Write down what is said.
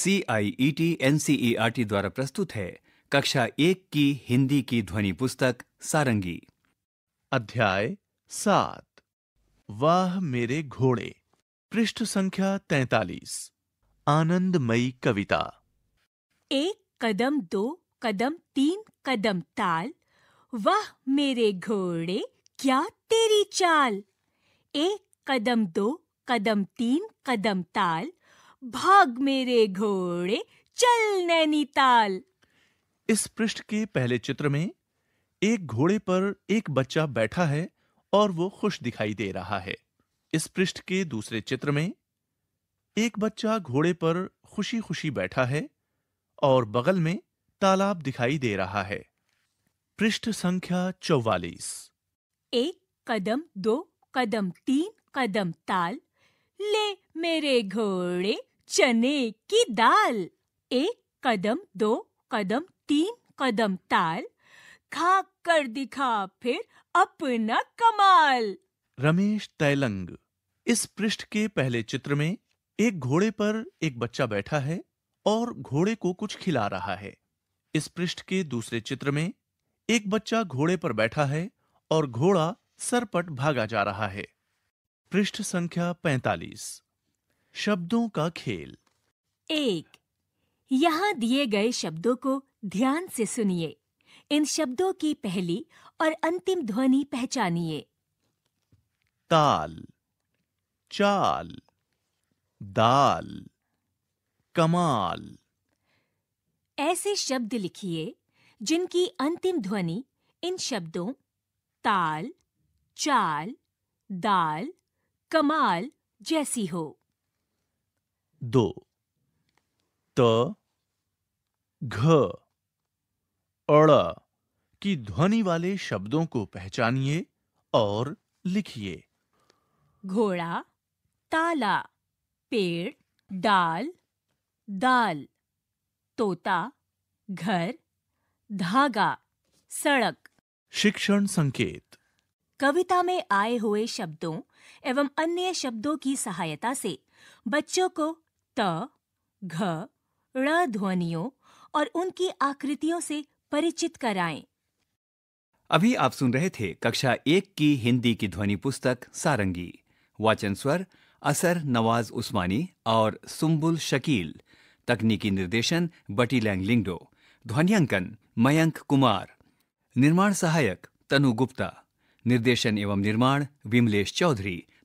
C I E T N C E R T द्वारा प्रस्तुत है कक्षा एक की हिंदी की ध्वनि पुस्तक सारंगी अध्याय सात वाह मेरे घोड़े पृष्ठ संख्या तैतालीस आनंदमयी कविता एक कदम दो कदम तीन कदम ताल वाह मेरे घोड़े क्या तेरी चाल एक कदम दो कदम तीन कदम ताल भाग मेरे घोड़े चल नैनीताल इस पृष्ठ के पहले चित्र में एक घोड़े पर एक बच्चा बैठा है और वो खुश दिखाई दे रहा है इस पृष्ठ के दूसरे चित्र में एक बच्चा घोड़े पर खुशी-खुशी बैठा है और बगल में तालाब दिखाई दे रहा है पृष्ठ संख्या चौवालीस एक कदम दो कदम तीन कदम ताल ले मेरे घोड़े चने की दाल एक कदम दो कदम तीन कदम ताल खा कर दिखा फिर अपना कमाल रमेश तैलंग इस पृष्ठ के पहले चित्र में एक घोड़े पर एक बच्चा बैठा है और घोड़े को कुछ खिला रहा है इस पृष्ठ के दूसरे चित्र में एक बच्चा घोड़े पर बैठा है और घोड़ा सरपट भागा जा रहा है पृष्ठ संख्या पैतालीस शब्दों का खेल एक यहाँ दिए गए शब्दों को ध्यान से सुनिए इन शब्दों की पहली और अंतिम ध्वनि पहचानिए ताल चाल दाल कमाल ऐसे शब्द लिखिए जिनकी अंतिम ध्वनि इन शब्दों ताल चाल दाल कमाल जैसी हो दो त घ की ध्वनि वाले शब्दों को पहचानिए और लिखिए घोड़ा ताला पेड़ डाल दाल तोता घर धागा सड़क शिक्षण संकेत कविता में आए हुए शब्दों एवं अन्य शब्दों की सहायता से बच्चों को त घ ण ध्वनियों और उनकी आकृतियों से परिचित कराएं। अभी आप सुन रहे थे कक्षा एक की हिंदी की ध्वनि पुस्तक सारंगी वाचन स्वर असर नवाज उस्मानी और सुम्बुल शकील तकनीकी निर्देशन बटी लैंग लिंगडो ध्वनियांकन मयंक कुमार निर्माण सहायक तनु गुप्ता निर्देशन एवं निर्माण विमलेश चौधरी